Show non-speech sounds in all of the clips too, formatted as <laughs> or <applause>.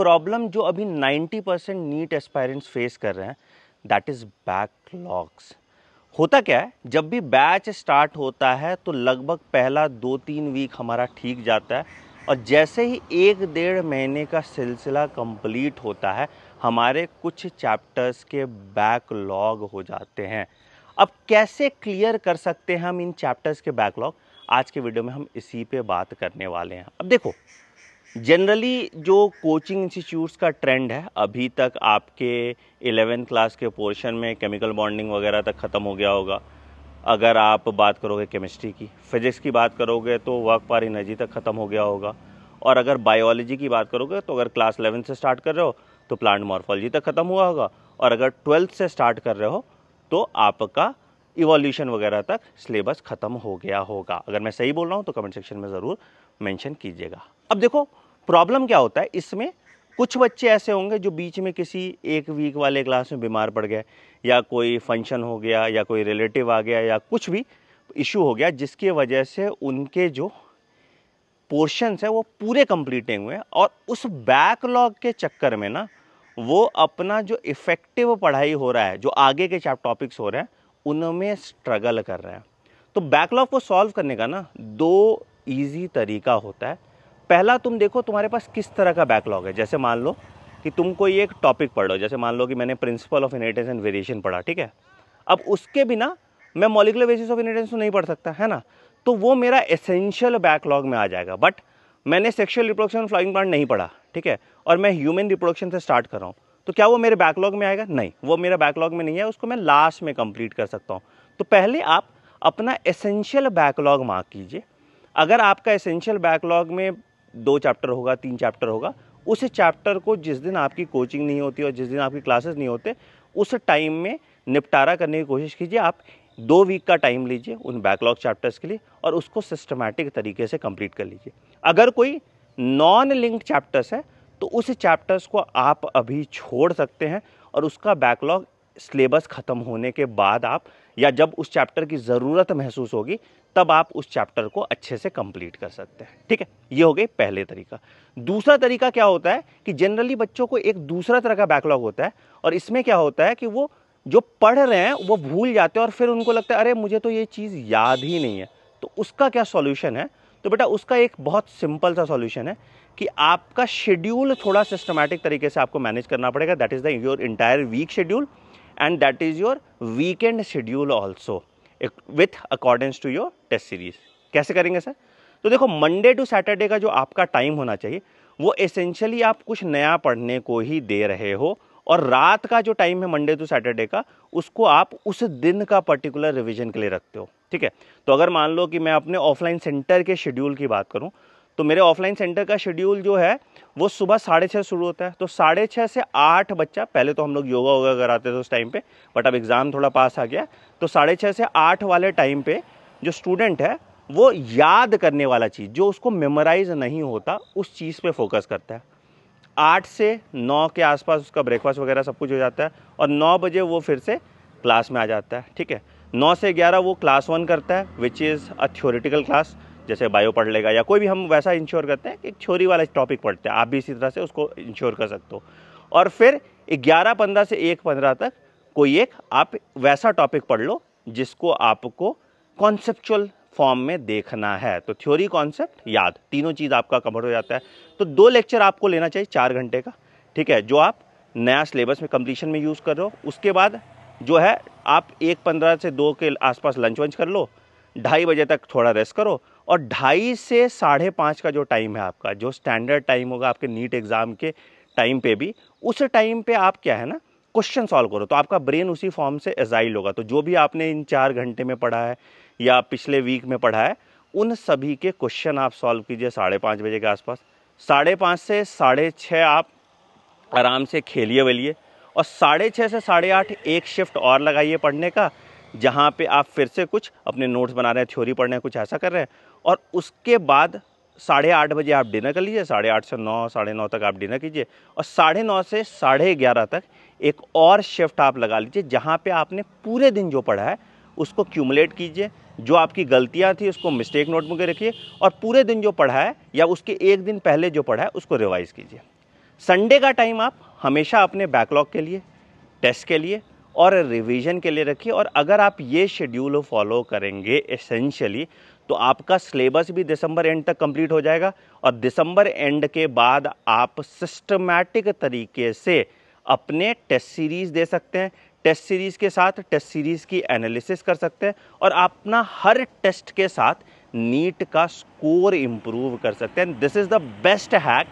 problem जो अभी 90 percent NEET aspirants face कर रहे हैं दैट इज़ बैकलॉग्स होता क्या है जब भी बैच स्टार्ट होता है तो लगभग पहला दो तीन वीक हमारा ठीक जाता है और जैसे ही एक डेढ़ महीने का सिलसिला कंप्लीट होता है हमारे कुछ चैप्टर्स के बैकलॉग हो जाते हैं अब कैसे क्लियर कर सकते हैं हम इन चैप्टर्स के बैकलॉग आज के वीडियो में हम इसी पे बात करने वाले हैं अब देखो जनरली जो कोचिंग इंस्टीट्यूट्स का ट्रेंड है अभी तक आपके एलेवेंथ क्लास के पोर्शन में केमिकल बॉन्डिंग वगैरह तक ख़त्म हो गया होगा अगर आप बात करोगे केमिस्ट्री की फिजिक्स की बात करोगे तो वर्क पर एनर्जी तक ख़त्म हो गया होगा और अगर बायोलॉजी की बात करोगे तो अगर क्लास इलेवन से स्टार्ट कर रहे हो तो प्लांट मॉर्फोलॉजी तक ख़त्म हुआ होगा और अगर ट्वेल्थ से स्टार्ट कर रहे हो तो आपका इवोल्यूशन वगैरह तक सिलेबस ख़त्म हो गया होगा अगर मैं सही बोल रहा हूँ तो कमेंट सेक्शन में ज़रूर मेंशन कीजिएगा अब देखो प्रॉब्लम क्या होता है इसमें कुछ बच्चे ऐसे होंगे जो बीच में किसी एक वीक वाले क्लास में बीमार पड़ गए या कोई फंक्शन हो गया या कोई रिलेटिव आ गया या कुछ भी इशू हो गया जिसकी वजह से उनके जो पोर्शंस हैं वो पूरे कंप्लीट हुए हैं और उस बैकलॉग के चक्कर में ना वो अपना जो इफ़ेक्टिव पढ़ाई हो रहा है जो आगे के चैप टॉपिक्स हो रहे हैं उनमें स्ट्रगल कर रहे हैं तो बैकलॉग को सॉल्व करने का ना दो ईजी तरीका होता है पहला तुम देखो तुम्हारे पास किस तरह का बैकलॉग है जैसे मान लो कि तुम कोई एक टॉपिक पढ़ लो जैसे मान लो कि मैंने principle of inheritance and variation पढ़ा ठीक है अब उसके बिना मैं मॉलिकुलर बेसिस ऑफ इनहेरिटेंस तो नहीं पढ़ सकता है ना तो वो मेरा एसेंशियल बैकलॉग में आ जाएगा बट मैंने सेक्शुअल रिप्रोडक्शन फ्लाइंग प्लांट नहीं पढ़ा ठीक है और मैं ह्यूमन रिप्रोडक्शन से स्टार्ट कर रहा हूँ तो क्या वो मेरे बैकलॉग में आएगा नहीं वो मेरा बैकलॉग में नहीं है उसको मैं लास्ट में कंप्लीट कर सकता हूँ तो पहले आप अपना एसेंशियल बैकलॉग मार्क कीजिए अगर आपका एसेंशियल बैकलॉग में दो चैप्टर होगा तीन चैप्टर होगा उस चैप्टर को जिस दिन आपकी कोचिंग नहीं होती और जिस दिन आपकी क्लासेस नहीं होते उस टाइम में निपटारा करने की कोशिश कीजिए आप दो वीक का टाइम लीजिए उन बैकलॉग चैप्टर्स के लिए और उसको सिस्टमैटिक तरीके से कंप्लीट कर लीजिए अगर कोई नॉन लिंक्ड चैप्टर्स है तो उस चैप्टर्स को आप अभी छोड़ सकते हैं और उसका बैकलॉग सिलेबस ख़त्म होने के बाद आप या जब उस चैप्टर की ज़रूरत महसूस होगी तब आप उस चैप्टर को अच्छे से कंप्लीट कर सकते हैं ठीक है ये हो गई पहले तरीका दूसरा तरीका क्या होता है कि जनरली बच्चों को एक दूसरा तरह का बैकलॉग होता है और इसमें क्या होता है कि वो जो पढ़ रहे हैं वो भूल जाते हैं और फिर उनको लगता है अरे मुझे तो ये चीज़ याद ही नहीं है तो उसका क्या सॉल्यूशन है तो बेटा उसका एक बहुत सिंपल सा सॉल्यूशन है कि आपका शेड्यूल थोड़ा सिस्टमैटिक तरीके से आपको मैनेज करना पड़ेगा that is the your entire week schedule and that is your weekend schedule also with accordance to your test series कैसे करेंगे सर तो देखो मंडे टू सैटरडे का जो आपका टाइम होना चाहिए वो एसेंशियली आप कुछ नया पढ़ने को ही दे रहे हो और रात का जो टाइम है मंडे टू सैटरडे का उसको आप उस दिन का पर्टिकुलर रिविजन के लिए रखते हो ठीक है तो अगर मान लो कि मैं अपने ऑफलाइन सेंटर के शेड्यूल की बात करूँ तो मेरे ऑफलाइन सेंटर का शेड्यूल जो है वो सुबह साढ़े छः शुरू होता है तो साढ़े छः से आठ बच्चा पहले तो हम लोग योगा वोगा कराते थे उस टाइम पे बट अब एग्ज़ाम थोड़ा पास आ गया तो साढ़े छः से आठ वाले टाइम पे जो स्टूडेंट है वो याद करने वाला चीज़ जो उसको मेमोराइज नहीं होता उस चीज़ पर फोकस करता है आठ से नौ के आसपास उसका ब्रेकफास्ट वगैरह सब कुछ हो जाता है और नौ बजे वो फिर से क्लास में आ जाता है ठीक है नौ से ग्यारह वो क्लास वन करता है which is a theoretical class जैसे बायो पढ़ लेगा या कोई भी हम वैसा इंश्योर करते हैं कि एक छोरी वाला टॉपिक पढ़ते हैं आप भी इसी तरह से उसको इंश्योर कर सकते हो और फिर ग्यारह पंद्रह से एक पंद्रह तक कोई एक आप वैसा टॉपिक पढ़ लो जिसको आपको कॉन्सेप्चुअल फॉर्म में देखना है तो थ्योरी कॉन्सेप्ट याद तीनों चीज़ आपका कवर हो जाता है तो दो लेक्चर आपको लेना चाहिए चार घंटे का ठीक है जो आप नया सिलेबस में कंप्लीशन में यूज़ कर रहे हो उसके बाद जो है आप एक पंद्रह से दो के आसपास लंच वंच कर लो ढाई बजे तक थोड़ा रेस्ट करो और ढाई से साढ़े पाँच का जो टाइम है आपका जो स्टैंडर्ड टाइम होगा आपके नीट एग्ज़ाम के टाइम पे भी उस टाइम पे आप क्या है ना क्वेश्चन सॉल्व करो तो आपका ब्रेन उसी फॉर्म से एजाइल होगा तो जो भी आपने इन चार घंटे में पढ़ा है या पिछले वीक में पढ़ा है उन सभी के क्वेश्चन आप सॉल्व कीजिए साढ़े पाँच बजे के आसपास साढ़े पाँच से साढ़े छः आप आराम से खेलिए वेलिए और साढ़े छः से साढ़े आठ एक शिफ्ट और लगाइए पढ़ने का जहाँ पे आप फिर से कुछ अपने नोट्स बना रहे हैं थ्योरी पढ़ रहे हैं कुछ ऐसा कर रहे हैं और उसके बाद साढ़े आठ बजे आप डिनर कर लीजिए साढ़े आठ से नौ साढ़े नौ तक आप डिनर कीजिए और साढ़े नौ से साढ़े ग्यारह तक एक और शिफ्ट आप लगा लीजिए जहाँ पे आपने पूरे दिन जो पढ़ा है उसको क्यूमुलेट कीजिए जो आपकी गलतियाँ थी उसको मिस्टेक नोट में रखिए और पूरे दिन जो पढ़ा है या उसके एक दिन पहले जो पढ़ा है उसको रिवाइज़ कीजिए संडे का टाइम आप हमेशा अपने बैकलॉग के लिए टेस्ट के लिए और रिवीजन के लिए रखिए और अगर आप ये शेड्यूल फॉलो करेंगे एसेंशियली तो आपका सिलेबस भी दिसंबर एंड तक कंप्लीट हो जाएगा और दिसंबर एंड के बाद आप सिस्टमैटिक तरीके से अपने टेस्ट सीरीज़ दे सकते हैं टेस्ट सीरीज़ के साथ टेस्ट सीरीज़ की एनालिसिस कर सकते हैं और अपना हर टेस्ट के साथ नीट का स्कोर इम्प्रूव कर सकते हैं this is the best hack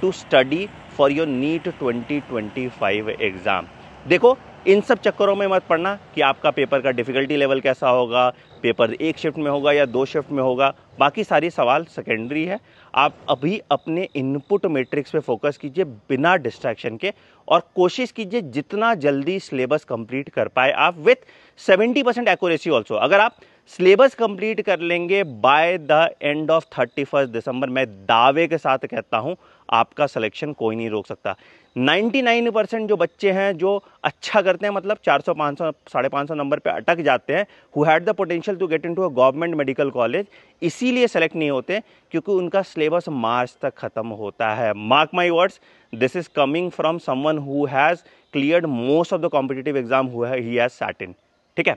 to study for your NEET 2025 exam देखो इन सब चक्करों में मत पड़ना कि आपका पेपर का डिफ़िकल्टी लेवल कैसा होगा पेपर एक शिफ्ट में होगा या दो शिफ्ट में होगा बाकी सारे सवाल सेकेंडरी है आप अभी अपने इनपुट मैट्रिक्स पे फोकस कीजिए बिना डिस्ट्रैक्शन के और कोशिश कीजिए जितना जल्दी सिलेबस कंप्लीट कर पाए आप विथ 70 परसेंट एक्यूरेसी ऑल्सो अगर आप सिलेबस कंप्लीट कर लेंगे by the end of thirty first December मैं दावे के साथ कहता हूँ आपका सिलेक्शन कोई नहीं रोक सकता 99 परसेंट जो बच्चे हैं जो अच्छा करते हैं मतलब 400 500 साढ़े पाँच नंबर पे अटक जाते हैं who had the potential to get into a government medical college इसीलिए सेलेक्ट नहीं होते क्योंकि उनका सिलेबस मार्च तक ख़त्म होता है mark my words this is coming from someone who has cleared most of the competitive exam हुआ ही हैज़ सैटिन ठीक है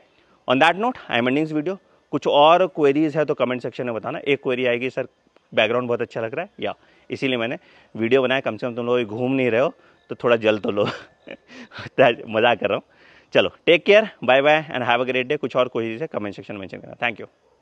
on that note I am ending this video कुछ और क्वेरीज है तो कमेंट सेक्शन में बताना एक क्वेरी आएगी सर बैकग्राउंड बहुत अच्छा लग रहा है या इसीलिए मैंने वीडियो बनाया कम से कम तुम लोग घूम नहीं रहे हो तो थोड़ा जल तो लो <laughs> मज़ा कर रहा हूँ चलो take care bye bye and have a great day कुछ और कोई कमेंट सेक्शन मेंशन करना थैंक यू